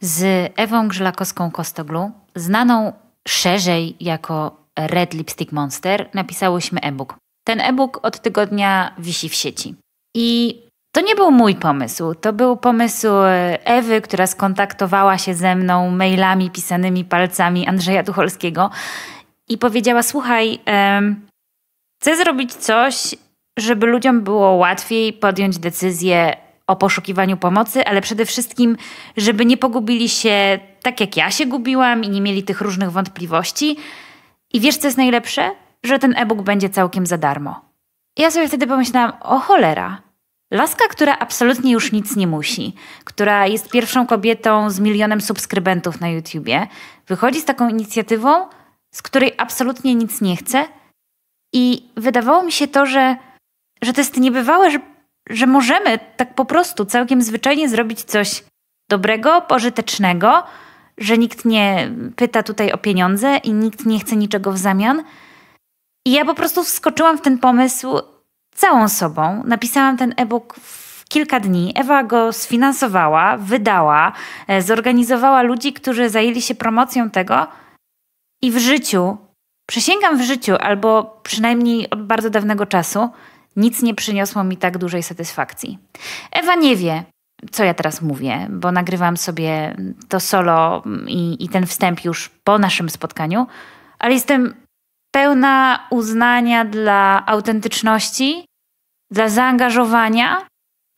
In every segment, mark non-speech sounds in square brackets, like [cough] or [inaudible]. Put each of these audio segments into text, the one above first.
z Ewą Grzylakowską kostoglu znaną szerzej jako Red Lipstick Monster, napisałyśmy e-book. Ten e-book od tygodnia wisi w sieci. I to nie był mój pomysł, to był pomysł Ewy, która skontaktowała się ze mną mailami pisanymi palcami Andrzeja Tucholskiego i powiedziała: Słuchaj, um, chcę zrobić coś, żeby ludziom było łatwiej podjąć decyzję o poszukiwaniu pomocy, ale przede wszystkim, żeby nie pogubili się tak jak ja się gubiłam i nie mieli tych różnych wątpliwości. I wiesz, co jest najlepsze? Że ten e-book będzie całkiem za darmo. Ja sobie wtedy pomyślałam, o cholera. Laska, która absolutnie już nic nie musi, która jest pierwszą kobietą z milionem subskrybentów na YouTubie, wychodzi z taką inicjatywą, z której absolutnie nic nie chce. I wydawało mi się to, że, że to jest niebywałe, że że możemy tak po prostu całkiem zwyczajnie zrobić coś dobrego, pożytecznego, że nikt nie pyta tutaj o pieniądze i nikt nie chce niczego w zamian. I ja po prostu wskoczyłam w ten pomysł całą sobą. Napisałam ten e-book w kilka dni. Ewa go sfinansowała, wydała, e, zorganizowała ludzi, którzy zajęli się promocją tego. I w życiu, przysięgam w życiu, albo przynajmniej od bardzo dawnego czasu, nic nie przyniosło mi tak dużej satysfakcji. Ewa nie wie, co ja teraz mówię, bo nagrywam sobie to solo i, i ten wstęp już po naszym spotkaniu, ale jestem pełna uznania dla autentyczności, dla zaangażowania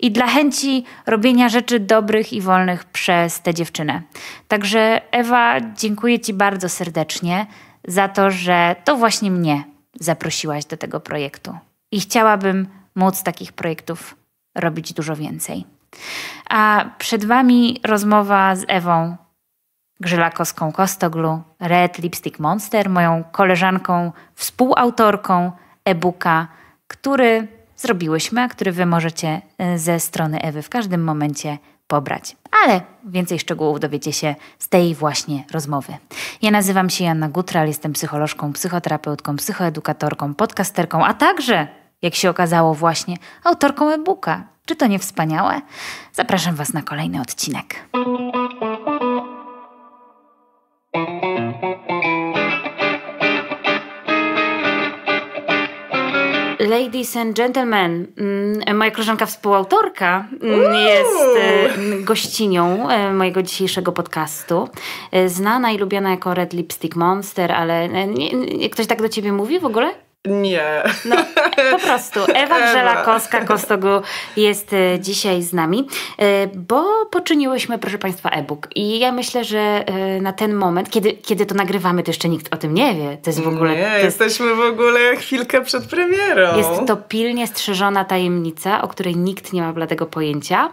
i dla chęci robienia rzeczy dobrych i wolnych przez tę dziewczynę. Także Ewa, dziękuję Ci bardzo serdecznie za to, że to właśnie mnie zaprosiłaś do tego projektu i chciałabym móc takich projektów robić dużo więcej. A przed Wami rozmowa z Ewą Grzylakowską Kostoglu, Red Lipstick Monster, moją koleżanką, współautorką e-booka, który zrobiłyśmy, a który Wy możecie y, ze strony Ewy w każdym momencie pobrać. Ale więcej szczegółów dowiecie się z tej właśnie rozmowy. Ja nazywam się Janna Gutral, jestem psycholożką, psychoterapeutką, psychoedukatorką, podcasterką, a także jak się okazało właśnie, autorką e-booka. Czy to nie wspaniałe? Zapraszam Was na kolejny odcinek. Ladies and gentlemen, mm, moja koleżanka współautorka mm, jest e, gościnią e, mojego dzisiejszego podcastu. E, znana i lubiana jako Red Lipstick Monster, ale nie, nie, ktoś tak do ciebie mówi w ogóle? Nie. No, po prostu. [laughs] Ewa, Ewa. Grzelakowska Kostogu jest e, dzisiaj z nami, e, bo poczyniłyśmy, proszę Państwa, e-book. I ja myślę, że e, na ten moment, kiedy, kiedy to nagrywamy, to jeszcze nikt o tym nie wie. To jest w ogóle. Nie, jest, jesteśmy w ogóle chwilkę przed premierą. Jest to pilnie strzeżona tajemnica, o której nikt nie ma bladego pojęcia.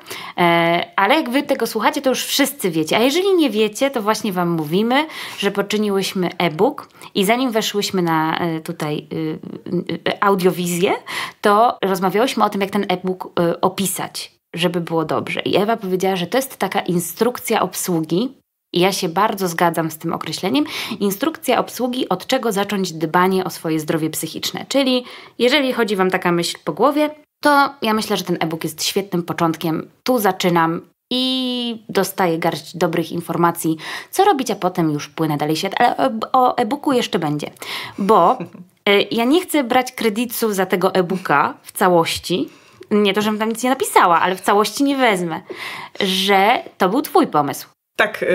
Ale jak Wy tego słuchacie, to już wszyscy wiecie. A jeżeli nie wiecie, to właśnie Wam mówimy, że poczyniłyśmy e-book i zanim weszłyśmy na tutaj audiowizję, to rozmawiałyśmy o tym, jak ten e-book y, opisać, żeby było dobrze. I Ewa powiedziała, że to jest taka instrukcja obsługi. I ja się bardzo zgadzam z tym określeniem. Instrukcja obsługi, od czego zacząć dbanie o swoje zdrowie psychiczne. Czyli jeżeli chodzi Wam taka myśl po głowie, to ja myślę, że ten e-book jest świetnym początkiem. Tu zaczynam i dostaję garść dobrych informacji, co robić, a potem już płynę dalej świat. Ale o e-booku jeszcze będzie, bo E, ja nie chcę brać kredytu za tego e-booka w całości. Nie to, żebym tam nic nie napisała, ale w całości nie wezmę, że to był Twój pomysł. Tak, y,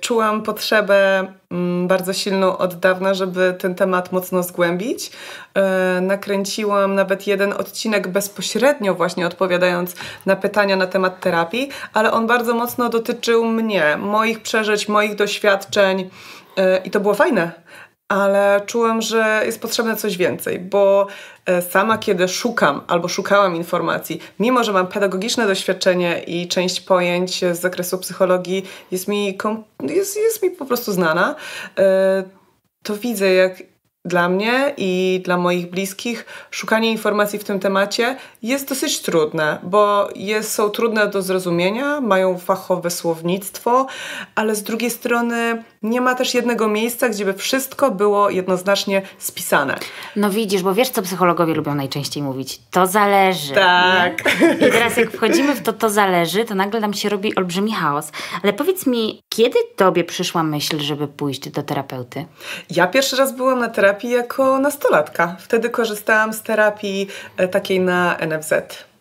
czułam potrzebę mm, bardzo silną od dawna, żeby ten temat mocno zgłębić. Y, nakręciłam nawet jeden odcinek bezpośrednio, właśnie odpowiadając na pytania na temat terapii, ale on bardzo mocno dotyczył mnie, moich przeżyć, moich doświadczeń y, i to było fajne ale czułam, że jest potrzebne coś więcej, bo e, sama kiedy szukam albo szukałam informacji, mimo że mam pedagogiczne doświadczenie i część pojęć z zakresu psychologii jest mi, jest, jest mi po prostu znana, e, to widzę, jak dla mnie i dla moich bliskich szukanie informacji w tym temacie jest dosyć trudne, bo jest, są trudne do zrozumienia, mają fachowe słownictwo, ale z drugiej strony nie ma też jednego miejsca, gdzie by wszystko było jednoznacznie spisane. No widzisz, bo wiesz, co psychologowie lubią najczęściej mówić? To zależy. Tak. Nie? I teraz jak wchodzimy w to, to zależy, to nagle nam się robi olbrzymi chaos. Ale powiedz mi, kiedy tobie przyszła myśl, żeby pójść do terapeuty? Ja pierwszy raz byłam na terapii jako nastolatka. Wtedy korzystałam z terapii e, takiej na NFZ.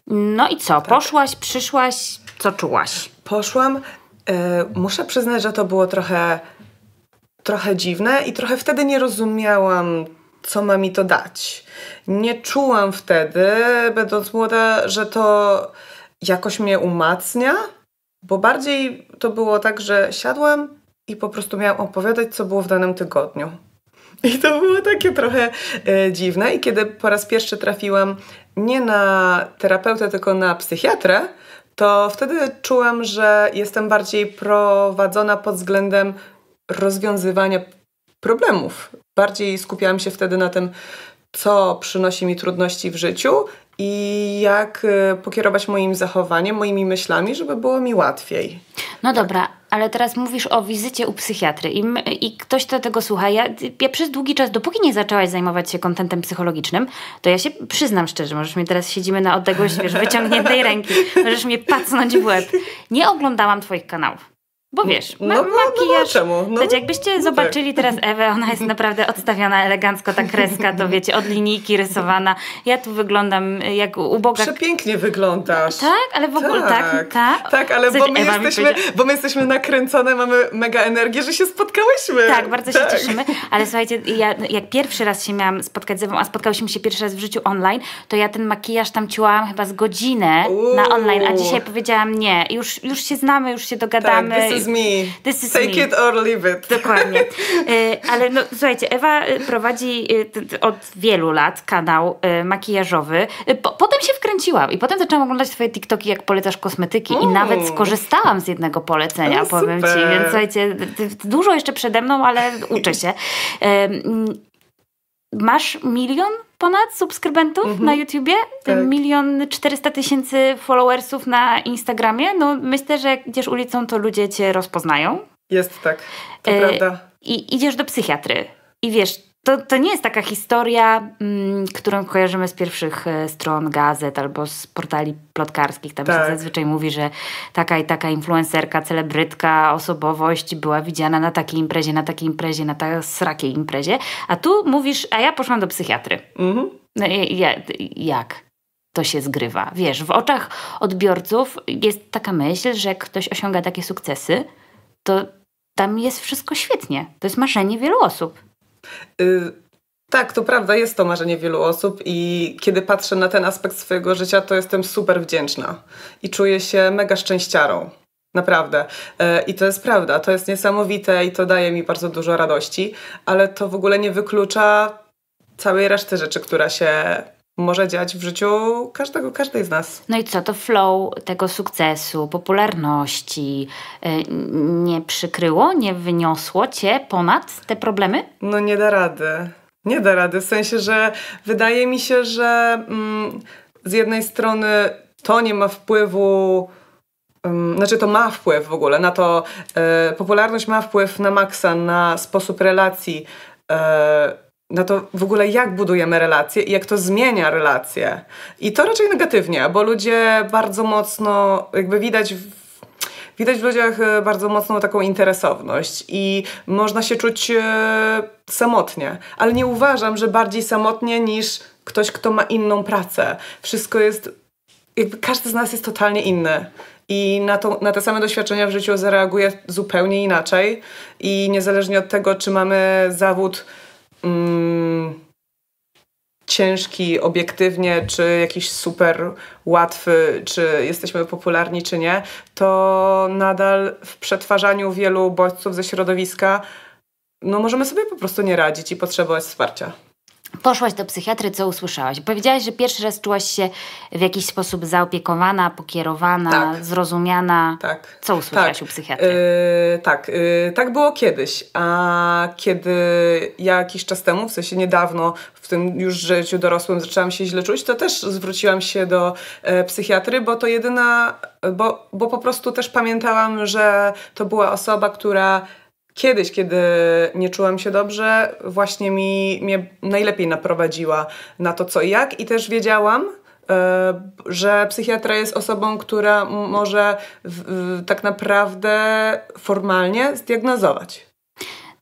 No i co? Tak. Poszłaś, przyszłaś, co czułaś? Poszłam. E, muszę przyznać, że to było trochę trochę dziwne i trochę wtedy nie rozumiałam, co ma mi to dać. Nie czułam wtedy, będąc młoda, że to jakoś mnie umacnia, bo bardziej to było tak, że siadłam i po prostu miałam opowiadać, co było w danym tygodniu. I to było takie trochę e, dziwne. I kiedy po raz pierwszy trafiłam nie na terapeutę, tylko na psychiatrę, to wtedy czułam, że jestem bardziej prowadzona pod względem rozwiązywania problemów. Bardziej skupiałam się wtedy na tym, co przynosi mi trudności w życiu i jak e, pokierować moim zachowaniem, moimi myślami, żeby było mi łatwiej. No dobra, ale teraz mówisz o wizycie u psychiatry i, i ktoś, kto tego słucha, ja, ja, przez długi czas, dopóki nie zaczęłaś zajmować się kontentem psychologicznym, to ja się przyznam szczerze, możesz mnie teraz, siedzimy na odległość wiesz, wyciągniętej ręki, możesz mnie pacnąć w łeb. Nie oglądałam twoich kanałów. Bo wiesz, ma no, no, no, no makijaż... No, czemu? No, jakbyście zobaczyli tak. teraz Ewę, ona jest naprawdę odstawiona elegancko, ta kreska, to wiecie, od linijki rysowana. Ja tu wyglądam jak uboga... Przepięknie wyglądasz. Tak? Ale w ogóle tak, tak. Tak, tak ale bo my, jesteśmy, bo my jesteśmy nakręcone, mamy mega energię, że się spotkałyśmy. Tak, bardzo tak. się cieszymy. Ale słuchajcie, ja jak pierwszy raz się miałam spotkać z Ewą, a spotkałyśmy się pierwszy raz w życiu online, to ja ten makijaż tam ciłałam chyba z godzinę Uuu. na online, a dzisiaj powiedziałam nie, już, już się znamy, już się dogadamy. Tak, is me. This is Take me. it or leave it. Dokładnie. [laughs] E, ale no, słuchajcie, Ewa e, prowadzi e, od wielu lat kanał makijażowy. Po, potem się wkręciłam i potem zaczęłam oglądać twoje TikToki, jak polecasz kosmetyki mm. i nawet skorzystałam z jednego polecenia, no, powiem super. ci. Więc słuchajcie, dużo jeszcze przede mną, ale uczę się. Masz milion ponad subskrybentów na mhm. YouTubie, tak. milion czterysta tysięcy followersów na Instagramie. No myślę, że jak idziesz ulicą, to ludzie cię rozpoznają. Jest tak, to e, prawda. I idziesz do psychiatry i wiesz, to, to nie jest taka historia, mm, którą kojarzymy z pierwszych e, stron gazet albo z portali plotkarskich. Tam tak. się zazwyczaj mówi, że taka i taka influencerka, celebrytka, osobowość była widziana na takiej imprezie, na takiej imprezie, na takiej srakiej imprezie. A tu mówisz, a ja poszłam do psychiatry. Mhm. No, ja, jak? to się zgrywa. Wiesz, w oczach odbiorców jest taka myśl, że jak ktoś osiąga takie sukcesy, to tam jest wszystko świetnie. To jest marzenie wielu osób. Y, tak, to prawda, jest to marzenie wielu osób i kiedy patrzę na ten aspekt swojego życia, to jestem super wdzięczna i czuję się mega szczęściarą. Naprawdę. Y, I to jest prawda, to jest niesamowite i to daje mi bardzo dużo radości, ale to w ogóle nie wyklucza całej reszty rzeczy, która się może dziać w życiu każdego, każdej z nas. No i co to flow tego sukcesu, popularności y, nie przykryło, nie wyniosło cię ponad te problemy? No nie da rady. Nie da rady, w sensie, że wydaje mi się, że mm, z jednej strony to nie ma wpływu znaczy to ma wpływ w ogóle na to, e, popularność ma wpływ na maksa, na sposób relacji, y, no to w ogóle jak budujemy relacje i jak to zmienia relacje. I to raczej negatywnie, bo ludzie bardzo mocno, jakby widać w Widać w ludziach e, bardzo mocną taką interesowność i można się czuć e, samotnie, ale nie uważam, że bardziej samotnie niż ktoś, kto ma inną pracę. Wszystko jest, jakby każdy z nas jest totalnie inny i na, to, na te same doświadczenia w życiu zareaguje zupełnie inaczej i niezależnie od tego, czy mamy zawód Mm, ciężki obiektywnie, czy jakiś super łatwy, czy jesteśmy popularni, czy nie, to nadal w przetwarzaniu wielu bodźców ze środowiska no możemy sobie po prostu nie radzić i potrzebować wsparcia poszłaś do psychiatry, co usłyszałaś? Powiedziałaś, że pierwszy raz czułaś się w jakiś sposób zaopiekowana, pokierowana, tak. zrozumiana. Tak. Co tak. usłyszałaś tak. u psychiatry? Yy, tak, yy, tak było kiedyś. A kiedy ja jakiś czas temu, w sensie niedawno, w tym już życiu dorosłym zaczęłam się źle czuć, to też zwróciłam się do e, psychiatry, bo to jedyna, bo, bo po prostu też pamiętałam, że to była osoba, która kiedyś, kiedy nie czułam się dobrze, właśnie mi mnie najlepiej naprowadziła na to, co i jak, i też wiedziałam, e, że psychiatra jest osobą, która może w, w, tak naprawdę formalnie zdiagnozować.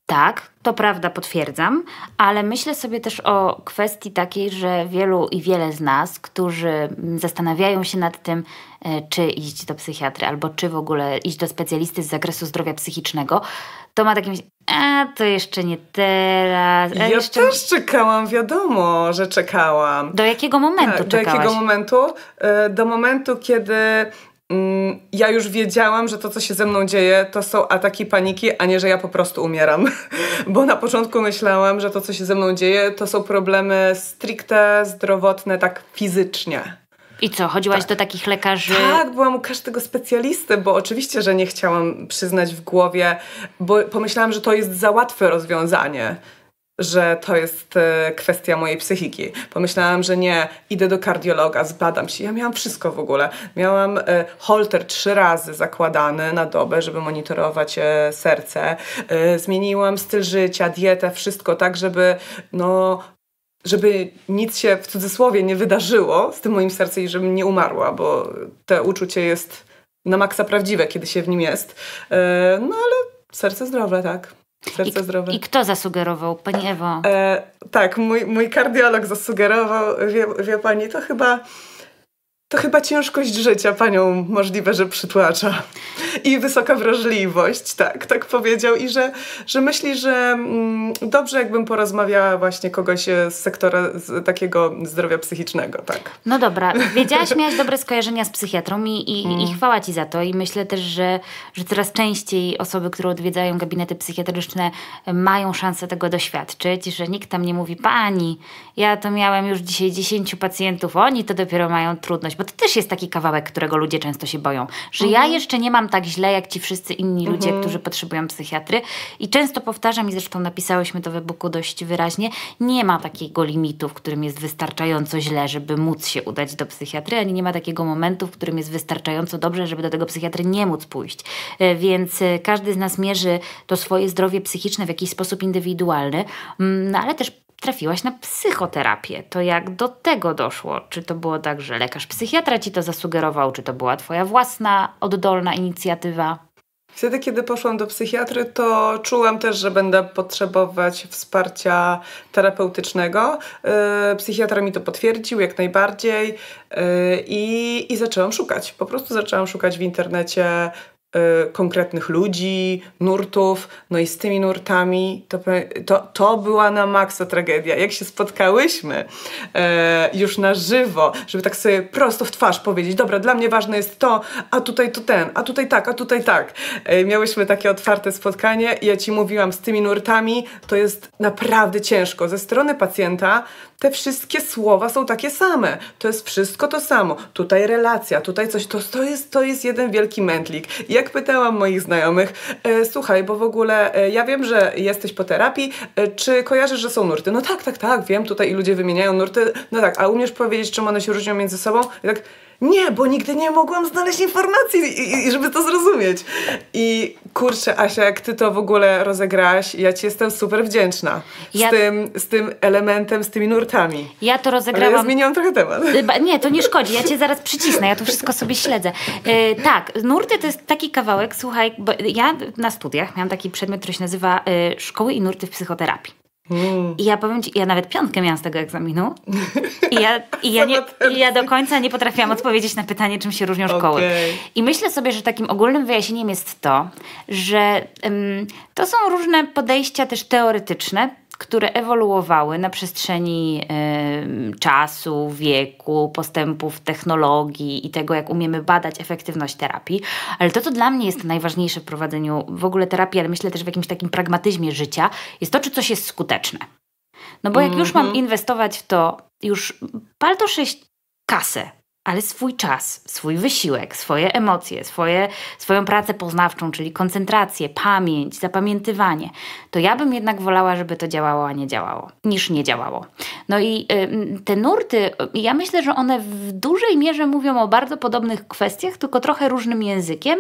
Tak, to prawda, potwierdzam, ale myślę sobie też o kwestii takiej, że wielu i wiele z nas, którzy zastanawiają się nad tym, e, czy iść do psychiatry albo czy w ogóle iść do specjalisty z zakresu zdrowia psychicznego, to ma takie a to jeszcze nie teraz. Ja jeszcze... też czekałam, wiadomo, że czekałam. Do jakiego momentu tak, czekałaś? Do jakiego momentu? E, do momentu, kiedy mm, ja już wiedziałam, że to, co się ze mną dzieje, to są ataki paniki, a nie, że ja po prostu umieram. [laughs] Bo na początku myślałam, że to, co się ze mną dzieje, to są problemy stricte zdrowotne, tak fizycznie. I co, chodziłaś tak. do takich lekarzy? Tak, byłam u każdego specjalisty, bo oczywiście, że nie chciałam przyznać w głowie, bo pomyślałam, że to jest za łatwe rozwiązanie że to jest e, kwestia mojej psychiki. Pomyślałam, że nie, idę do kardiologa, zbadam się. Ja miałam wszystko w ogóle. Miałam e, holter trzy razy zakładany na dobę, żeby monitorować e, serce. Zmieniłam styl życia, dietę, wszystko tak, żeby no, żeby nic się w cudzysłowie nie wydarzyło z tym moim sercem i żebym nie umarła, bo to uczucie jest na maksa prawdziwe, kiedy się w nim jest. E, no ale serce zdrowe, tak. Serce I, zdrowe. I kto zasugerował? Pani Ewo? E, tak, mój, mój kardiolog zasugerował, wie, wie pani, to chyba to chyba ciężkość życia panią możliwe, że przytłacza. I wysoka wrażliwość, tak, tak powiedział. I że, że myśli, że mm, dobrze jakbym porozmawiała właśnie kogoś z sektora z takiego zdrowia psychicznego, tak. No dobra, wiedziałaś, [laughs] miałaś dobre skojarzenia z psychiatrą i, i, mm. i chwała ci za to. I myślę też, że, że coraz częściej osoby, które odwiedzają gabinety psychiatryczne mają szansę tego doświadczyć, że nikt tam nie mówi, pani, ja to miałem już dzisiaj 10 pacjentów, oni to dopiero mają trudność, bo to też jest taki kawałek, którego ludzie często się boją, że mhm. ja jeszcze nie mam tak źle jak ci wszyscy inni ludzie, mhm. którzy potrzebują psychiatry. I często powtarzam, i zresztą napisałyśmy to w e-booku dość wyraźnie, nie ma takiego limitu, w którym jest wystarczająco źle, żeby móc się udać do psychiatry, ani nie ma takiego momentu, w którym jest wystarczająco dobrze, żeby do tego psychiatry nie móc pójść. E, więc e, każdy z nas mierzy to swoje zdrowie psychiczne w jakiś sposób indywidualny, mm, no ale też trafiłaś na psychoterapię. To jak do tego doszło? Czy to było tak, że lekarz psychiatra ci to zasugerował, czy to była twoja własna, oddolna inicjatywa? Wtedy, kiedy poszłam do psychiatry, to czułam też, że będę potrzebować wsparcia terapeutycznego. Yy, psychiatra mi to potwierdził jak najbardziej yy, i zaczęłam szukać. Po prostu zaczęłam szukać w internecie Y, konkretnych ludzi, nurtów, no i z tymi nurtami to, to, to była na maksa tragedia. Jak się spotkałyśmy e, już na żywo, żeby tak sobie prosto w twarz powiedzieć, dobra, dla mnie ważne jest to, a tutaj to ten, a tutaj tak, a tutaj tak. E, miałyśmy takie otwarte spotkanie i ja Ci mówiłam, z tymi nurtami to jest naprawdę ciężko. Ze strony pacjenta te wszystkie słowa są takie same. To jest wszystko to samo. Tutaj relacja, tutaj coś. To, to, jest, to jest jeden wielki mętlik. jak pytałam moich znajomych, e, słuchaj, bo w ogóle e, ja wiem, że jesteś po terapii, e, czy kojarzysz, że są nurty? No tak, tak, tak, wiem, tutaj i ludzie wymieniają nurty. No tak, a umiesz powiedzieć, czym one się różnią między sobą? I tak, nie, bo nigdy nie mogłam znaleźć informacji, i, i, żeby to zrozumieć. I kurczę, Asia, jak ty to w ogóle rozegrałaś, ja ci jestem super wdzięczna. Ja... Z, tym, z tym elementem, z tymi nurtami. Ja to rozegrałam. Ale ja zmieniłam trochę temat. Y, nie, to nie szkodzi, ja cię zaraz przycisnę, ja to wszystko sobie śledzę. Yy, tak, nurty to jest taki kawałek, słuchaj, bo ja na studiach miałam taki przedmiot, który się nazywa yy, Szkoły i nurty w psychoterapii. Mm. I ja powiem ci, ja nawet piątkę miałam z tego egzaminu. I ja, i ja, [laughs] nie, i ja do końca nie potrafiłam odpowiedzieć na pytanie, czym się różnią okay. szkoły. I myślę sobie, że takim ogólnym wyjaśnieniem jest to, że to są różne podejścia też teoretyczne, które ewoluowały na przestrzeni y, czasu, wieku, postępów technologii i tego, jak umiemy badać efektywność terapii. Ale to, co dla mnie jest najważniejsze w prowadzeniu w ogóle terapii, ale myślę też w jakimś takim pragmatyzmie życia, jest to, czy coś jest skuteczne. No bo jak mm -hmm. już mam mhm. inwestować w to już palto 6 kasę, ale swój czas, swój wysiłek, swoje emocje, swoje, swoją pracę poznawczą, czyli koncentrację, pamięć, zapamiętywanie, to ja bym jednak wolała, żeby to działało, a nie działało, niż nie działało. No i y, te nurty, y, ja myślę, że one w dużej mierze mówią o bardzo podobnych kwestiach, tylko trochę różnym językiem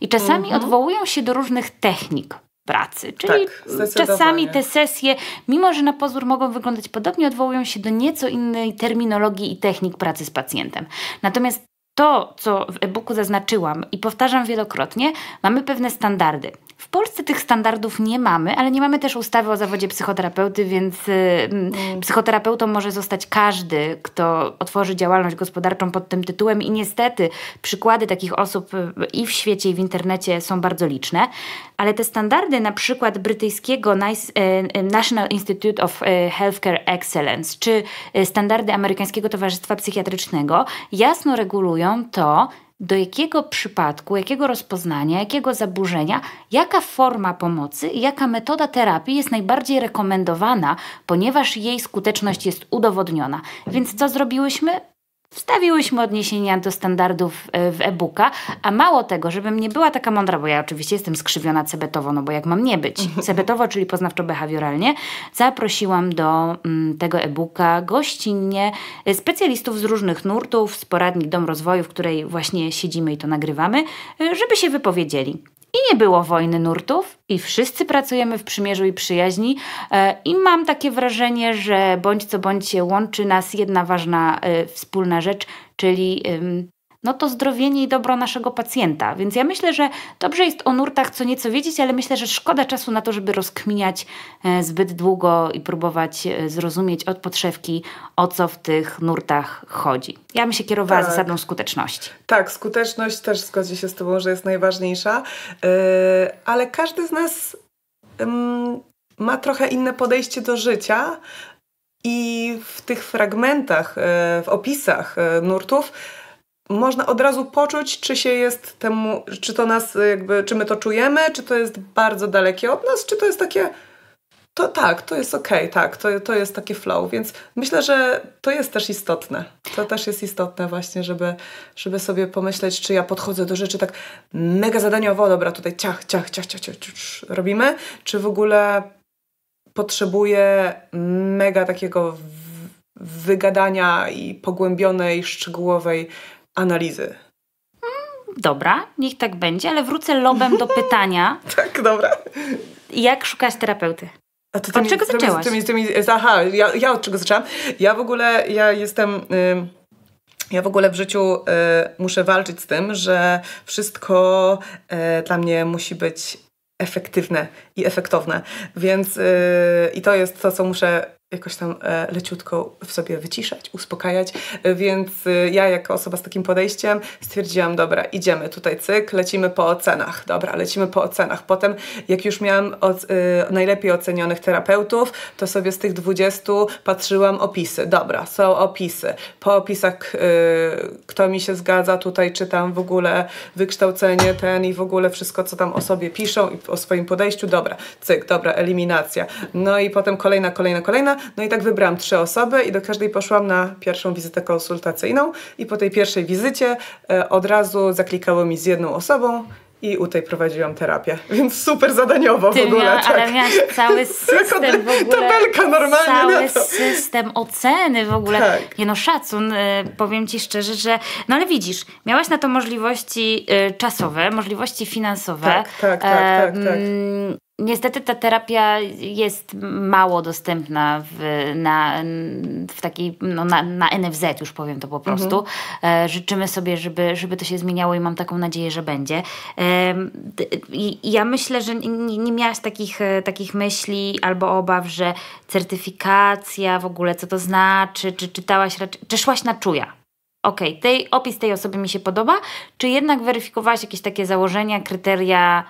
i czasami mhm. odwołują się do różnych technik pracy. Czyli tak, czasami te sesje, mimo że na pozór mogą wyglądać podobnie, odwołują się do nieco innej terminologii i technik pracy z pacjentem. Natomiast to, co w e-booku zaznaczyłam i powtarzam wielokrotnie, mamy pewne standardy. W Polsce tych standardów nie mamy, ale nie mamy też ustawy o zawodzie psychoterapeuty, więc y, mm, mm. psychoterapeutą może zostać każdy, kto otworzy działalność gospodarczą pod tym tytułem i niestety przykłady takich osób y, i w świecie, i w internecie są bardzo liczne, ale te standardy na przykład brytyjskiego y, National Institute of Healthcare Excellence czy standardy amerykańskiego Towarzystwa Psychiatrycznego jasno regulują to, do jakiego przypadku, jakiego rozpoznania, jakiego zaburzenia, jaka forma pomocy i jaka metoda terapii jest najbardziej rekomendowana, ponieważ jej skuteczność jest udowodniona. Więc co zrobiłyśmy? Wstawiłyśmy odniesienia do standardów e, w e-booka, a mało tego, żebym nie była taka mądra, bo ja oczywiście jestem skrzywiona cebetowo, no bo jak mam nie być [laughs] cebetowo, czyli poznawczo-behawioralnie, zaprosiłam do mm, tego e-booka gościnnie e, specjalistów z różnych nurtów, z poradni Dom Rozwoju, w której właśnie siedzimy i to nagrywamy, e, żeby się wypowiedzieli i nie było wojny nurtów i wszyscy pracujemy w przymierzu i przyjaźni e, i mam takie wrażenie, że bądź co bądź się łączy nas jedna ważna e, wspólna rzecz, czyli no to zdrowienie i dobro naszego pacjenta. Więc ja myślę, że dobrze jest o nurtach co nieco wiedzieć, ale myślę, że szkoda czasu na to, żeby rozkminiać e, zbyt długo i próbować e, zrozumieć od podszewki, o co w tych nurtach chodzi. Ja bym się kierowała tak. zasadą skuteczności. Tak, skuteczność też zgodzi się z Tobą, że jest najważniejsza, yy, ale każdy z nas yy, ma trochę inne podejście do życia. I w tych fragmentach, w opisach nurtów, można od razu poczuć, czy się jest temu, czy to nas y, jakby, czy my to czujemy, czy to jest bardzo dalekie od nas, czy to jest takie to tak, to jest okej, okay, tak, to, to jest taki flow, więc myślę, że to jest też istotne. To też jest istotne właśnie, żeby, żeby sobie pomyśleć, czy ja podchodzę do rzeczy tak mega zadaniowo, dobra, tutaj ciach, ciach, ciach, ciach, ciach, ciach robimy, czy w ogóle potrzebuję mega takiego wygadania i pogłębionej, szczegółowej analizy. Dobra, niech tak będzie, ale wrócę lobem do [laughs] pytania. tak, dobra. Jak szukać terapeuty? A to od czego zaczęłaś? Tymi, tymi, tymi, aha, ja, ja od czego zaczęłam? Ja w ogóle, ja jestem... Y, ja w ogóle w życiu y, muszę walczyć z tym, że wszystko y, dla mnie musi być efektywne i efektowne. Więc y, i to jest to, co muszę jakoś tam e, leciutko w sobie wyciszać, uspokajać, e, więc e, ja jako osoba z takim podejściem stwierdziłam, dobra, idziemy tutaj cyk, lecimy po ocenach, dobra, lecimy po ocenach. Potem jak już miałam od, najlepiej ocenionych terapeutów, to sobie z tych 20 patrzyłam opisy, dobra, są opisy. Po opisach kto mi się zgadza, tutaj czytam w ogóle wykształcenie ten i w ogóle wszystko, co tam o sobie piszą i o swoim podejściu, dobra, cyk, dobra, eliminacja. No i potem kolejna, kolejna, kolejna no i tak wybrałam trzy osoby i do każdej poszłam na pierwszą wizytę konsultacyjną i po tej pierwszej wizycie e, od razu zaklikało mi z jedną osobą i u tej prowadziłam terapię, [laughs] więc super zadaniowo Ty w ogóle. Miała, no, tak. Ale miałaś cały [laughs] system w ogóle. Tabelka normalnie. Cały system oceny w ogóle. Tak. Nie no, szacun, e, powiem Ci szczerze, że no ale widzisz, miałaś na to możliwości e, czasowe, możliwości finansowe. Tak, tak, tak. tak, tak. Niestety ta terapia jest mało dostępna w, na, w takiej, no na, na NFZ już powiem to po mhm. prostu. Mhm. Życzymy sobie, żeby, żeby to się zmieniało i mam taką nadzieję, że będzie. I ja myślę, że nie, nie miałaś takich, e, takich myśli albo obaw, że certyfikacja w ogóle, co to znaczy, czy czytałaś raczej, czy szłaś na czuja? Okej, okay, tej, opis tej osoby mi się podoba, czy jednak weryfikowałaś jakieś takie założenia, kryteria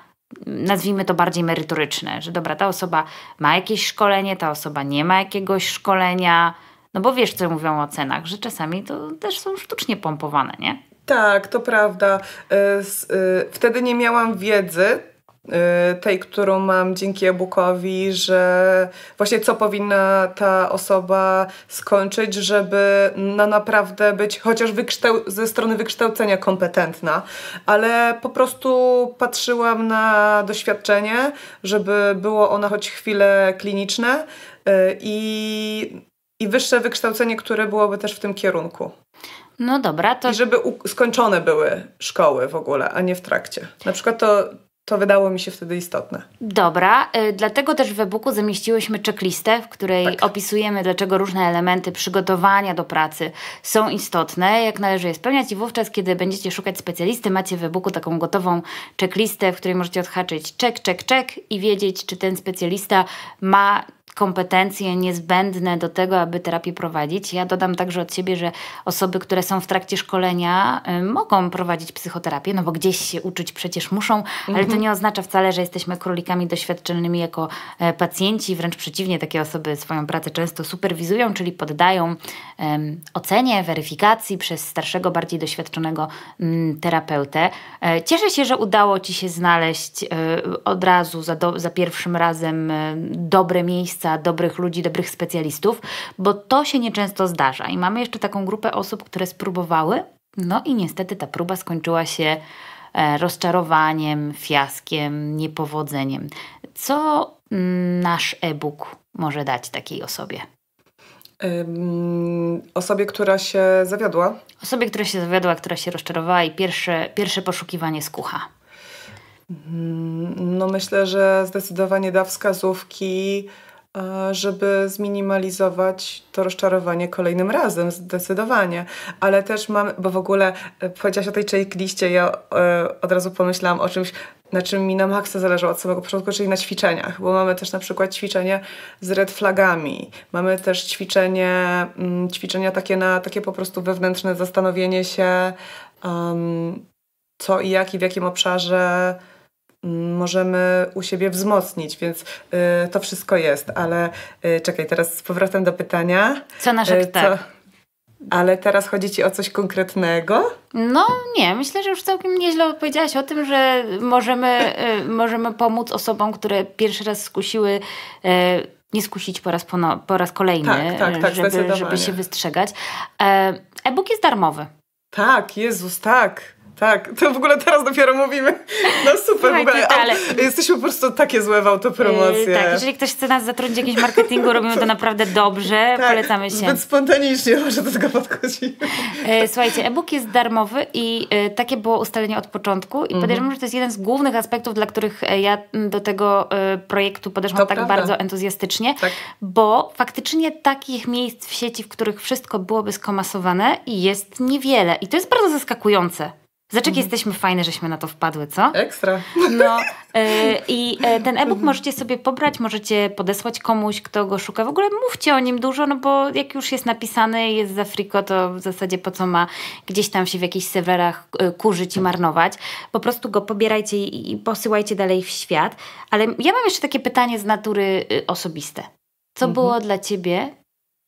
nazwijmy to bardziej merytoryczne, że dobra, ta osoba ma jakieś szkolenie, ta osoba nie ma jakiegoś szkolenia. No bo wiesz, co mówią o cenach, że czasami to też są sztucznie pompowane, nie? Tak, to prawda. Y, y, wtedy nie miałam wiedzy, Y, tej, którą mam dzięki e-bookowi, że właśnie co powinna ta osoba skończyć, żeby na no, naprawdę być chociaż ze strony wykształcenia kompetentna, ale po prostu patrzyłam na doświadczenie, żeby było ono choć chwilę kliniczne y, i, i wyższe wykształcenie, które byłoby też w tym kierunku. No dobra, to. I żeby skończone były szkoły w ogóle, a nie w trakcie. Na przykład to to wydało mi się wtedy istotne. Dobra, y, dlatego też w e-booku zamieściłyśmy checklistę, w której tak. opisujemy, dlaczego różne elementy przygotowania do pracy są istotne, jak należy je spełniać i wówczas, kiedy będziecie szukać specjalisty, macie w e-booku taką gotową checklistę, w której możecie odhaczyć check, check, check i wiedzieć, czy ten specjalista ma kompetencje niezbędne do tego, aby terapię prowadzić. Ja dodam także od siebie, że osoby, które są w trakcie szkolenia, y, mogą prowadzić psychoterapię, no bo gdzieś się uczyć przecież muszą, ale to mhm. nie oznacza wcale, że jesteśmy królikami doświadczonymi jako e, pacjenci. Wręcz przeciwnie, takie osoby swoją pracę często superwizują, czyli poddają um, ocenie, weryfikacji przez starszego, bardziej doświadczonego um, terapeutę. E, cieszę się, że udało Ci się znaleźć e, od razu za, do, za pierwszym razem dobre miejsce miejsca, dobrych ludzi, dobrych specjalistów, bo to się nieczęsto zdarza. I mamy jeszcze taką grupę osób, które spróbowały, no i niestety ta próba skończyła się e, rozczarowaniem, fiaskiem, niepowodzeniem. Co mm, nasz e-book może dać takiej osobie? Um, osobie, która się zawiodła? Osobie, która się zawiodła, która się rozczarowała i pierwsze, pierwsze poszukiwanie skucha. No myślę, że zdecydowanie da wskazówki E, żeby zminimalizować to rozczarowanie kolejnym razem, zdecydowanie. Ale też mam, bo w ogóle e, powiedziałaś o tej checkliście, ja e, od razu pomyślałam o czymś, na czym mi na maksa zależało od samego początku, czyli na ćwiczeniach, bo mamy też na przykład ćwiczenie z red flagami, mamy też ćwiczenie, mm, ćwiczenia takie na takie po prostu wewnętrzne zastanowienie się, um, co i jak i w jakim obszarze możemy u siebie wzmocnić, więc y, to wszystko jest, ale y, czekaj, teraz z powrotem do pytania. Co nasze y, Ale teraz chodzi ci o coś konkretnego? No nie, myślę, że już całkiem nieźle opowiedziałaś o tym, że możemy, y, możemy pomóc osobom, które pierwszy raz skusiły y, nie skusić po raz, pono, po raz kolejny, tak, tak, tak, żeby, żeby się wystrzegać. E, e-book jest darmowy. Tak, Jezus, tak. Tak, to w ogóle teraz dopiero mówimy. No super, Słuchajcie, w ogóle, ale... jesteśmy po prostu takie złe w autopromocji. Yy, tak, jeżeli ktoś chce nas zatrudnić w jakimś marketingu, robimy to naprawdę dobrze, [laughs] tak, polecamy się. Zbyt spontanicznie może do tego podchodzi. Yy, słuchajcie, e-book jest darmowy i yy, takie było ustalenie od początku i mhm. podejrzewam, że to jest jeden z głównych aspektów, dla których e, ja do tego e, projektu podeszłam to tak prawda. bardzo entuzjastycznie, tak. bo faktycznie takich miejsc w sieci, w których wszystko byłoby skomasowane jest niewiele i to jest bardzo zaskakujące. Zaczek mhm. jesteśmy fajne, żeśmy na to wpadły, co? Ekstra. No [laughs] e, i y, y, ten e-book mhm. możecie sobie pobrać, możecie podesłać komuś, kto go szuka. W ogóle mówcie o nim dużo, no bo jak już jest napisany, jest za friko, to w zasadzie po co ma gdzieś tam się w jakichś serwerach e, kurzyć i marnować. Po prostu go pobierajcie i, i posyłajcie dalej w świat. Ale ja mam jeszcze takie pytanie z natury osobiste. Co mhm. było dla ciebie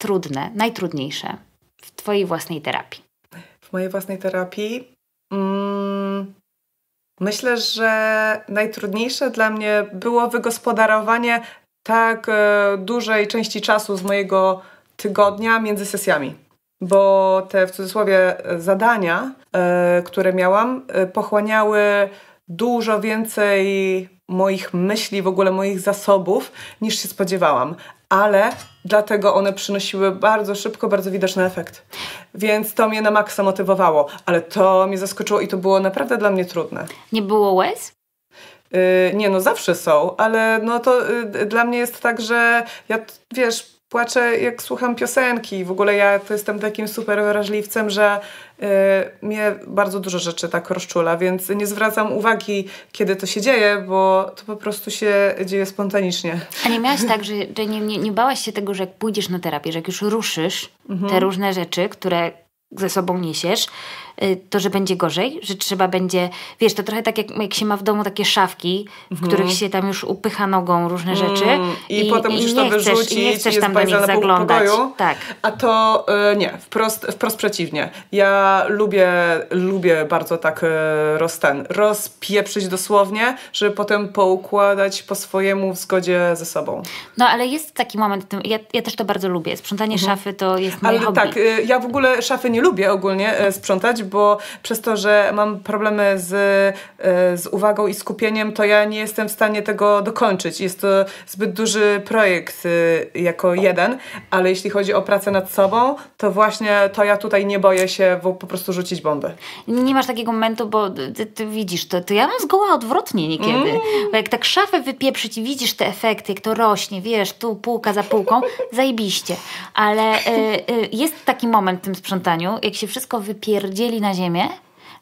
trudne, najtrudniejsze w twojej własnej terapii? W mojej własnej terapii Mm, myślę, że najtrudniejsze dla mnie było wygospodarowanie tak e, dużej części czasu z mojego tygodnia między sesjami. Bo te w cudzysłowie zadania, e, które miałam, e, pochłaniały dużo więcej moich myśli, w ogóle moich zasobów, niż się spodziewałam ale dlatego one przynosiły bardzo szybko, bardzo widoczny efekt. Więc to mnie na maksa motywowało, ale to mnie zaskoczyło i to było naprawdę dla mnie trudne. Nie było łez? Yy, nie, no zawsze są, ale no to yy, dla mnie jest tak, że ja, wiesz, płaczę, jak słucham piosenki. W ogóle ja to jestem takim super wrażliwcem, że y, mnie bardzo dużo rzeczy tak rozczula, więc nie zwracam uwagi, kiedy to się dzieje, bo to po prostu się dzieje spontanicznie. A nie miałaś tak, że, że nie, nie, nie, bałaś się tego, że jak pójdziesz na terapię, że jak już ruszysz mhm. te różne rzeczy, które ze sobą niesiesz, Y, to, że będzie gorzej, że trzeba będzie, wiesz, to trochę tak jak, jak się ma w domu takie szafki, w mm. których się tam już upycha nogą różne mm, rzeczy. I, I, potem musisz nie to chcesz, wyrzucić, i nie chcesz tam do nich zaglądać. Pokoju, tak. A to y, nie, wprost, wprost przeciwnie. Ja lubię, lubię bardzo tak y, roz, ten, rozpieprzyć dosłownie, żeby potem poukładać po swojemu w zgodzie ze sobą. No ale jest taki moment, ja, ja też to bardzo lubię. Sprzątanie mhm. szafy to jest moje ale hobby. tak, y, ja w ogóle szafy nie lubię ogólnie y, sprzątać, bo przez to, że mam problemy z, e, z uwagą i skupieniem, to ja nie jestem w stanie tego dokończyć. Jest to zbyt duży projekt e, jako jeden, ale jeśli chodzi o pracę nad sobą, to właśnie to ja tutaj nie boję się po prostu rzucić bomby. Nie masz takiego momentu, bo ty, ty widzisz, to, to ja mam zgoła odwrotnie niekiedy. Mm. Bo jak tak szafę wypieprzyć i widzisz te efekty, jak to rośnie, wiesz, tu półka za półką, [laughs] zajebiście. Ale y, y, jest taki moment w tym sprzątaniu, jak się wszystko wypierdzieli spadli na ziemię,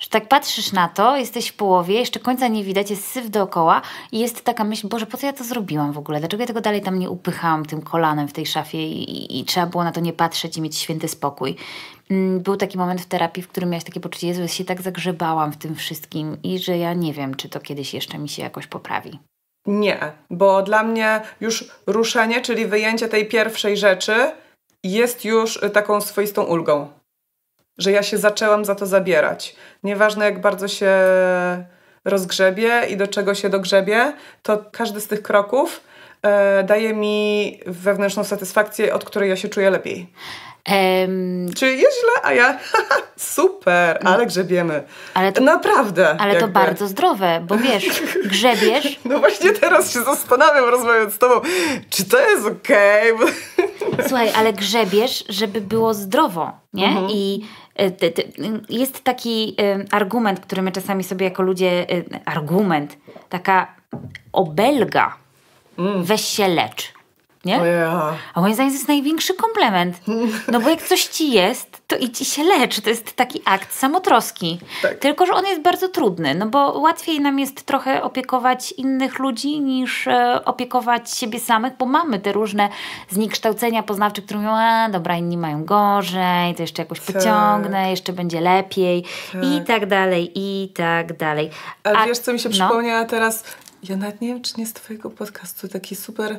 że tak patrzysz na to, jesteś w połowie, jeszcze końca nie widać, jest syf dookoła i jest taka myśl, Boże, po co ja to zrobiłam w ogóle? Dlaczego ja tego dalej tam nie upychałam tym kolanem w tej szafie i, i, i trzeba było na to nie patrzeć i mieć święty spokój? Mm, był taki moment w terapii, w którym miałeś takie poczucie, Jezu, ja się tak zagrzebałam w tym wszystkim i że ja nie wiem, czy to kiedyś jeszcze mi się jakoś poprawi. Nie, bo dla mnie już ruszenie, czyli wyjęcie tej pierwszej rzeczy, jest już y, taką swoistą ulgą że ja się zaczęłam za to zabierać. Nieważne jak bardzo się rozgrzebię i do czego się dogrzebię, to każdy z tych kroków e, daje mi wewnętrzną satysfakcję, od której ja się czuję lepiej. Um, Czyli jest źle, a ja [laughs] super, mm. ale grzebiemy. Ale to, Naprawdę. Ale jakby. to bardzo zdrowe, bo wiesz, [laughs] grzebiesz. No właśnie teraz się zastanawiam rozmawiając z tobą, czy to jest okej? Okay? Słuchaj, ale grzebiesz, żeby było zdrowo, nie? Mhm. I E, jest taki e, argument, który my czasami sobie jako ludzie, e, argument, taka obelga, mm. weź się lecz nie? Yeah. A moim zdaniem to jest największy komplement. No bo jak coś ci jest, to i ci się leczy. To jest taki akt samotroski. Tak. Tylko, że on jest bardzo trudny, no bo łatwiej nam jest trochę opiekować innych ludzi niż e, opiekować siebie samych, bo mamy te różne zniekształcenia poznawcze, które mówią, a dobra, inni mają gorzej, to jeszcze jakoś tak. pociągnę, jeszcze będzie lepiej tak. i tak dalej, i tak dalej. Ale a, wiesz, co mi się no? przypomniała teraz? Ja nawet nie wiem, czy nie z twojego podcastu taki super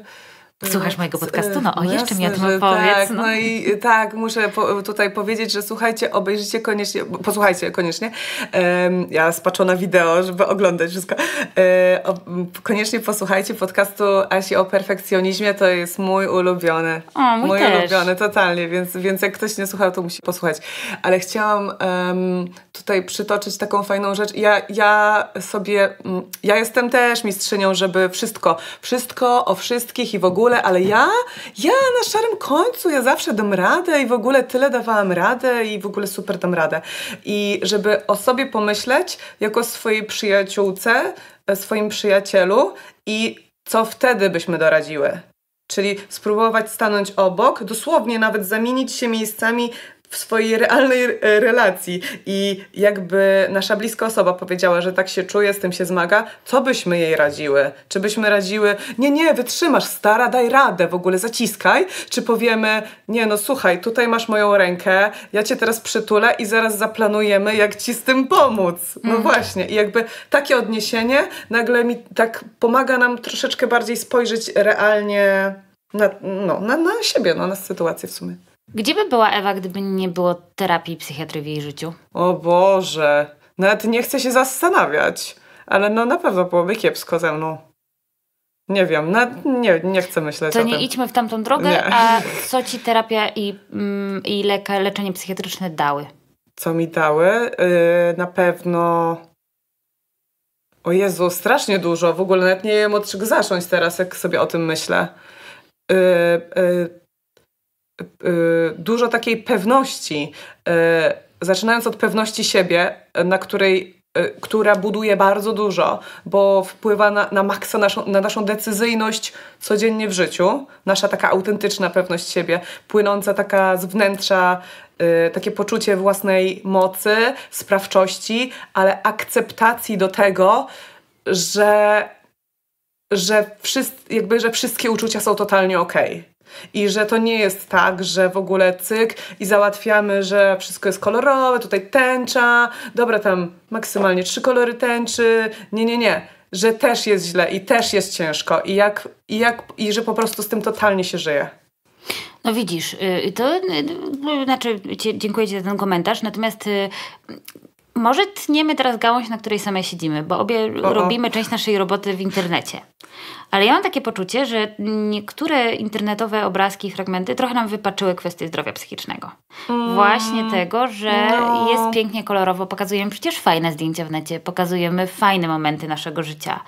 Słuchasz y, mojego podcastu? No o, y, jeszcze mi o tym opowiedz. Tak, no. no i tak, muszę po, tutaj powiedzieć, że słuchajcie, obejrzyjcie koniecznie, posłuchajcie koniecznie. Um, ja spaczona wideo, żeby oglądać wszystko. Um, koniecznie posłuchajcie podcastu Asi o perfekcjonizmie, to jest mój ulubiony. O, mój, mój też. ulubiony, totalnie, więc, więc jak ktoś nie słuchał, to musi posłuchać. Ale chciałam um, tutaj przytoczyć taką fajną rzecz. Ja, ja sobie, mm, ja jestem też mistrzynią, żeby wszystko, wszystko o wszystkich i w ogóle ogóle, ale ja, ja na szarym końcu, ja zawsze dam radę i w ogóle tyle dawałam radę i w ogóle super dam radę. I żeby o sobie pomyśleć jako swojej przyjaciółce, e, swoim przyjacielu i co wtedy byśmy doradziły. Czyli spróbować stanąć obok, dosłownie nawet zamienić się miejscami w swojej realnej e, relacji i jakby nasza bliska osoba powiedziała, że tak się czuje, z tym się zmaga, co byśmy jej radziły? Czy byśmy radziły, nie, nie, wytrzymasz stara, daj radę, w ogóle zaciskaj? Czy powiemy, nie no słuchaj, tutaj masz moją rękę, ja cię teraz przytulę i zaraz zaplanujemy, jak ci z tym pomóc. No mhm. właśnie. I jakby takie odniesienie nagle mi tak pomaga nam troszeczkę bardziej spojrzeć realnie na, no, na, na siebie, no, na sytuację w sumie. Gdzie by była Ewa, gdyby nie było terapii psychiatry w jej życiu? O Boże, nawet nie chcę się zastanawiać, ale no na pewno byłoby kiepsko ze mną. Nie wiem, nawet nie, nie chcę myśleć to o tym. To nie idźmy w tamtą drogę, nie. a co ci terapia i, mm, i leka, leczenie psychiatryczne dały? Co mi dały? Yy, na pewno... O Jezu, strasznie dużo. W ogóle nawet nie wiem od czego zacząć teraz, jak sobie o tym myślę. Yy, yy Y, dużo takiej pewności, y, zaczynając od pewności siebie, na której y, która buduje bardzo dużo, bo wpływa na, na maksa naszą, na naszą decyzyjność codziennie w życiu, nasza taka autentyczna pewność siebie, płynąca taka z wnętrza, takie poczucie własnej mocy, sprawczości, ale akceptacji do tego, że, że, wszyscy, jakby, że wszystkie uczucia są totalnie okej. Okay i że to nie jest tak, że w ogóle cyk i załatwiamy, że wszystko jest kolorowe, tutaj tęcza, dobra tam maksymalnie trzy kolory tęczy, nie, nie, nie. Że też jest źle i też jest ciężko i, jak, i, jak, i że po prostu z tym totalnie się żyje. No widzisz, y, y, to y, znaczy, dziękuję Ci za ten komentarz, natomiast może tniemy teraz gałąź, na której same siedzimy, bo obie o -o. robimy część naszej roboty w internecie. Ale ja mam takie poczucie, że niektóre internetowe obrazki i fragmenty trochę nam wypaczyły kwestię zdrowia psychicznego. Mm. Właśnie tego, że no. jest pięknie kolorowo, pokazujemy przecież fajne zdjęcia w necie, pokazujemy fajne momenty naszego życia.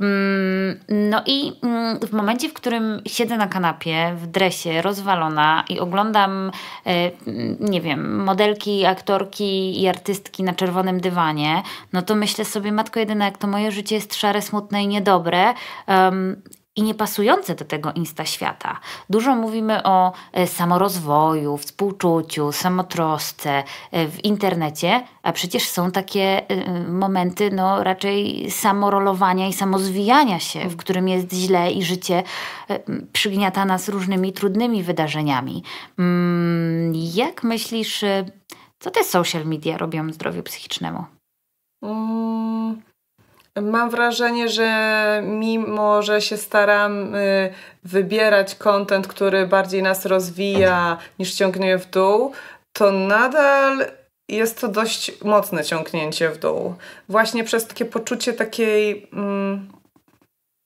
Mm, no i mm, w momencie, w którym siedzę na kanapie w dresie rozwalona i oglądam, e, mm, nie wiem, modelki, aktorki i artystki na czerwonym dywanie, no to myślę sobie, matko jedyna, jak to moje życie jest szare, smutne i niedobre. Um, i niepasujące do tego insta świata. Dużo mówimy o e, samorozwoju, współczuciu, samotrosce e, w internecie, a przecież są takie e, momenty no, raczej samorolowania i samozwijania się, w którym jest źle i życie przygniata nas różnymi trudnymi wydarzeniami. Mm, jak myślisz, co te social media robią zdrowiu psychicznemu? Mm. Mam wrażenie, że mimo, że się staram y, wybierać kontent, który bardziej nas rozwija niż ciągnie w dół, to nadal jest to dość mocne ciągnięcie w dół. Właśnie przez takie poczucie takiej mm,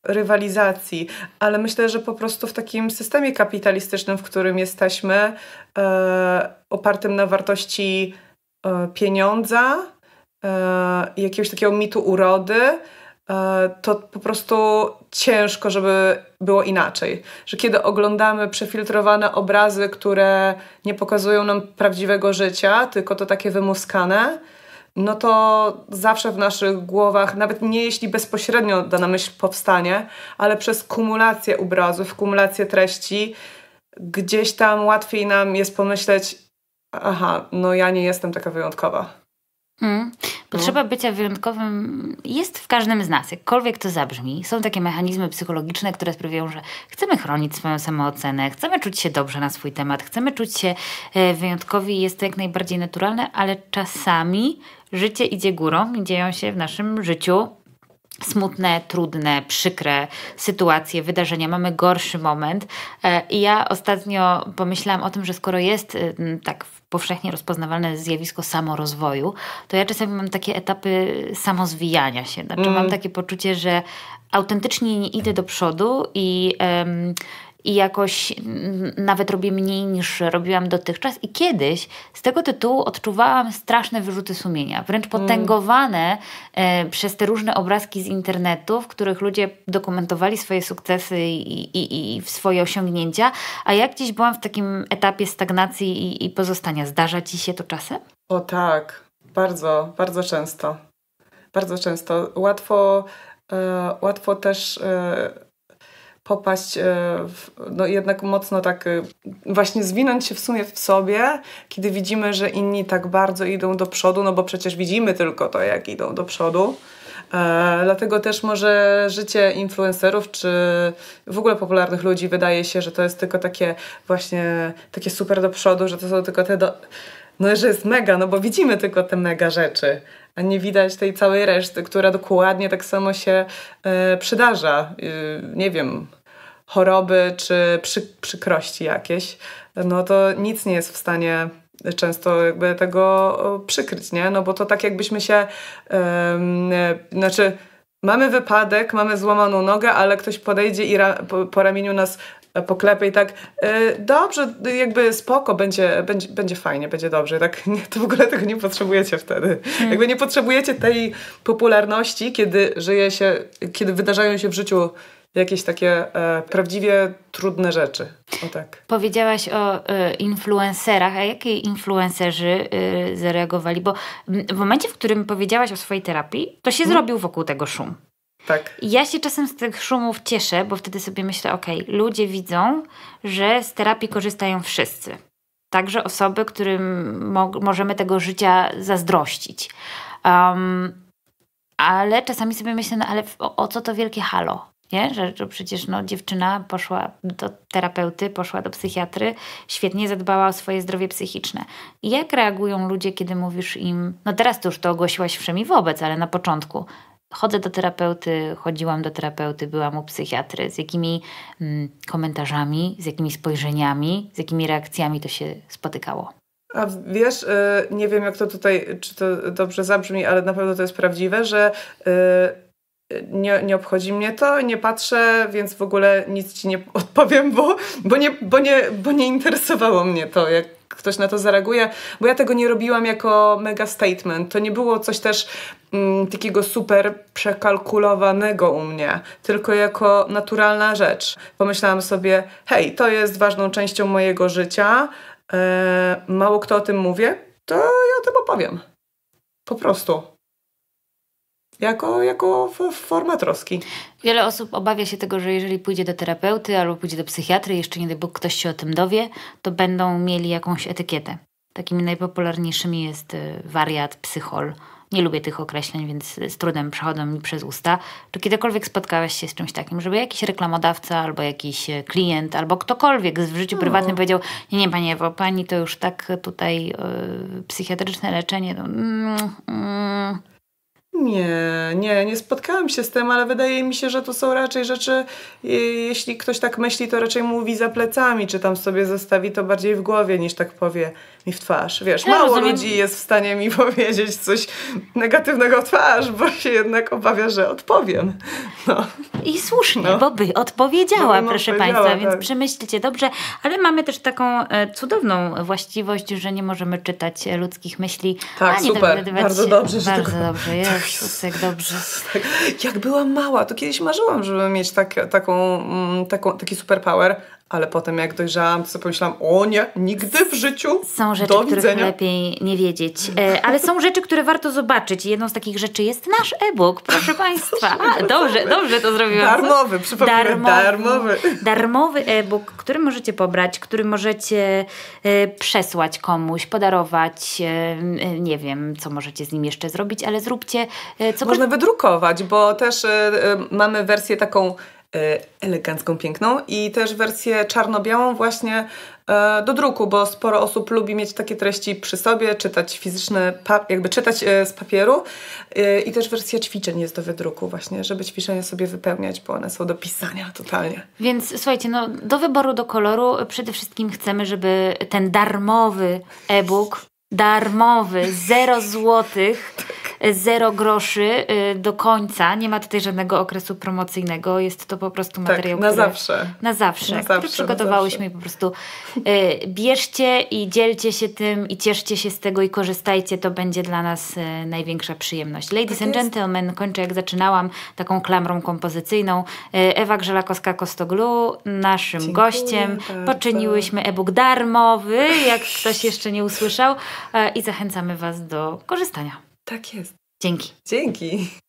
rywalizacji, ale myślę, że po prostu w takim systemie kapitalistycznym, w którym jesteśmy, y, opartym na wartości y, pieniądza, E, jakiegoś takiego mitu urody, e, to po prostu ciężko, żeby było inaczej. Że kiedy oglądamy przefiltrowane obrazy, które nie pokazują nam prawdziwego życia, tylko to takie wymuskane, no to zawsze w naszych głowach, nawet nie jeśli bezpośrednio dana myśl powstanie, ale przez kumulację obrazów, kumulację treści, gdzieś tam łatwiej nam jest pomyśleć, aha, no ja nie jestem taka wyjątkowa. Potrzeba hmm. no. bycia wyjątkowym jest w każdym z nas, jakkolwiek to zabrzmi. Są takie mechanizmy psychologiczne, które sprawiają, że chcemy chronić swoją samoocenę, chcemy czuć się dobrze na swój temat, chcemy czuć się e, wyjątkowi i jest to jak najbardziej naturalne, ale czasami życie idzie górą i dzieją się w naszym życiu smutne, trudne, przykre sytuacje, wydarzenia, mamy gorszy moment. E, I ja ostatnio pomyślałam o tym, że skoro jest y, tak powszechnie rozpoznawalne zjawisko samorozwoju, to ja czasami mam takie etapy samozwijania się. Znaczy, mm. mam takie poczucie, że autentycznie nie idę do przodu i um, i jakoś mm, nawet robię mniej niż robiłam dotychczas. I kiedyś z tego tytułu odczuwałam straszne wyrzuty sumienia, wręcz mm. potęgowane mm. przez te różne obrazki z internetu, w których ludzie dokumentowali swoje sukcesy i, i, i swoje osiągnięcia. A jak gdzieś byłam w takim etapie stagnacji i, i pozostania? Zdarza ci się to czasem? O tak, bardzo, bardzo często. Bardzo często. Łatwo, e, łatwo też. E, popaść, e, w, no jednak mocno tak, e, właśnie zwinąć się w sumie w sobie, kiedy widzimy, że inni tak bardzo idą do przodu, no bo przecież widzimy tylko to, jak idą do przodu. E, dlatego też może życie influencerów czy w ogóle popularnych ludzi wydaje się, że to jest tylko takie właśnie takie super do przodu, że to są tylko te do... No, że jest mega, no bo widzimy tylko te mega rzeczy a nie widać tej całej reszty, która dokładnie tak samo się y, przydarza. Y, nie wiem, choroby czy przy, przykrości jakieś, no to nic nie jest w stanie często jakby tego przykryć, nie? No bo to tak jakbyśmy się, y, znaczy mamy wypadek, mamy złamaną nogę, ale ktoś podejdzie i ra, po, po ramieniu nas poklepy i tak y, dobrze, jakby spoko, będzie, będzie, będzie fajnie, będzie dobrze. tak [laughs] nie, to w ogóle tego nie potrzebujecie wtedy. Hmm. Jakby nie potrzebujecie tej popularności, kiedy żyje się, kiedy wydarzają się w życiu jakieś takie e, prawdziwie trudne rzeczy. O tak. Powiedziałaś o e, influencerach, a jakie influencerzy e, zareagowali? Bo w momencie, w którym powiedziałaś o swojej terapii, to się hmm. zrobił wokół tego szum. Tak. Ja się czasem z tych szumów cieszę, bo wtedy sobie myślę, ok, ludzie widzą, że z terapii korzystają wszyscy. Także osoby, którym mo możemy tego życia zazdrościć. Um, ale czasami sobie myślę, no ale o, o co to wielkie halo? nie? Że, że, przecież no, dziewczyna poszła do terapeuty, poszła do psychiatry, świetnie zadbała o swoje zdrowie psychiczne. I jak reagują ludzie, kiedy mówisz im, no teraz to już to ogłosiłaś wszemi wobec, ale na początku, chodzę do terapeuty, chodziłam do terapeuty, byłam u psychiatry, z jakimi mm, komentarzami, z jakimi spojrzeniami, z jakimi reakcjami to się spotykało. A wiesz, y, nie wiem jak to tutaj, czy to dobrze zabrzmi, ale na pewno to jest prawdziwe, że y, nie, nie obchodzi mnie to, nie patrzę, więc w ogóle nic ci nie [laughs] odpowiem, bo, bo, nie, bo, nie, bo nie interesowało mnie to, jak, ktoś na to zareaguje, bo ja tego nie robiłam jako mega statement. To nie było coś też mm, takiego super przekalkulowanego u mnie, tylko jako naturalna rzecz. Pomyślałam sobie, hej, to jest ważną częścią mojego życia, e, mało kto o tym mówi, to ja o tym opowiem. Po prostu jako, jako forma troski. Wiele osób obawia się tego, że jeżeli pójdzie do terapeuty albo pójdzie do psychiatry, jeszcze nie daj Bóg ktoś się o tym dowie, to będą mieli jakąś etykietę. Takimi najpopularniejszymi jest y, wariat, psychol. Nie lubię tych określeń, więc z trudem przechodzą mi przez usta. Czy kiedykolwiek spotkałaś się z czymś takim, żeby jakiś reklamodawca albo jakiś y, klient albo ktokolwiek w życiu no. prywatnym powiedział: Nie, nie, panie Ewo, pani to już tak tutaj y, psychiatryczne leczenie. No, mm, mm. Nie, nie, nie spotkałam się z tym, ale wydaje mi się, że to są raczej rzeczy, jeśli ktoś tak myśli, to raczej mówi za plecami, czy tam sobie zostawi, to bardziej w głowie, niż tak powie, mi w twarz. Wiesz, ja mało rozumiem. ludzi jest w stanie mi [laughs] powiedzieć coś negatywnego w twarz, bo się jednak obawia, że odpowiem. No. I słusznie, no. bo by odpowiedziała, bo proszę Państwa, tak. więc przemyślcie dobrze, ale mamy też taką e, cudowną właściwość, że nie możemy czytać ludzkich myśli. Tak, ani super, bardzo dobrze, tak- dobrze. Bardzo tak dobrze, jest, jak dobrze. [laughs] Tak. Jak byłam mała, to kiedyś marzyłam, żeby mieć tak, taką, mm, taką, taki superpower, ale potem jak dojrzałam, to sobie pomyślałam, o nie, nigdy w życiu. Są rzeczy, Do których widzenia. lepiej nie wiedzieć. E, ale są rzeczy, które warto zobaczyć. Jedną z takich rzeczy jest nasz e-book, proszę Państwa. A, [laughs] dobrze, dobrze to zrobiłam. Darmowy, przypominam, darmowy. Darmowy, darmowy e-book, który możecie pobrać, który możecie e, przesłać komuś, podarować. E, e nie wiem, co możecie z nim jeszcze zrobić, ale zróbcie e, co... Można wydrukować, bo też e, mamy wersję taką Y, elegancką, piękną i też wersję czarno-białą właśnie y, do druku, bo sporo osób lubi mieć takie treści przy sobie, czytać fizyczne, jakby czytać y, z papieru i też wersja ćwiczeń jest do wydruku właśnie, żeby ćwiczenia sobie wypełniać, bo one są do pisania totalnie. Więc słuchajcie, no do wyboru, do koloru przede wszystkim chcemy, żeby ten darmowy e-book darmowy, zero złotych. zero groszy y, do końca. Nie ma tutaj żadnego okresu promocyjnego. Jest to po prostu tak, materiał, tak, na który, zawsze. Na zawsze, na zawsze przygotowałyśmy i po prostu y, bierzcie i dzielcie się tym i cieszcie się z tego i korzystajcie. To będzie dla nas y, największa przyjemność. Ladies tak and gentlemen, kończę jak zaczynałam, taką klamrą kompozycyjną. Ewa Grzelakowska-Kostoglu, naszym Dziękuję gościem. Bardzo. Tak, Poczyniłyśmy tak. e-book darmowy, jak ktoś jeszcze nie usłyszał, E, i zachęcamy Was do korzystania. Tak jest. Dzięki. Dzięki.